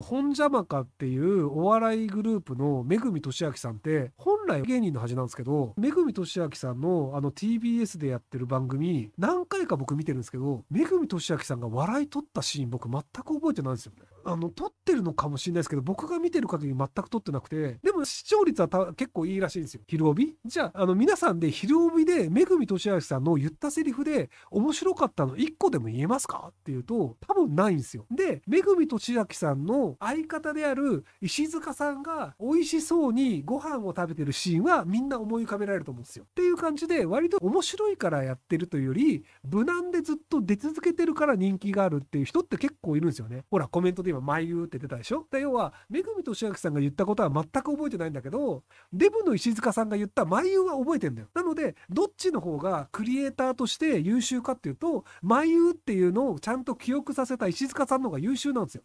本邪魔かっていうお笑いグループのめぐみとしあきさんって本来芸人のはずなんですけどめぐみとしあきさんのあの TBS でやってる番組何回か僕見てるんですけどめぐみとしあきさんが笑い取ったシーン僕全く覚えてないんですよね。あの、撮ってるのかもしれないですけど、僕が見てる限り全く撮ってなくて、でも視聴率は結構いいらしいんですよ。昼帯じゃあ、あの、皆さんで昼帯で、めぐみとしあきさんの言ったセリフで、面白かったの1個でも言えますかっていうと、多分ないんですよ。で、めぐみとしあきさんの相方である石塚さんが、美味しそうにご飯を食べてるシーンは、みんな思い浮かべられると思うんですよ。っていう感じで、割と面白いからやってるというより、無難でずっと出続けてるから人気があるっていう人って結構いるんですよね。ほら、コメントでで今、眉って出たでしょで、要は、めぐみとしあきさんが言ったことは全く覚えてないんだけど、デブの石塚さんが言った眉は覚えてんだよ。なので、どっちの方がクリエイターとして優秀かっていうと、眉ゆっていうのをちゃんと記憶させた石塚さんの方が優秀なんですよ。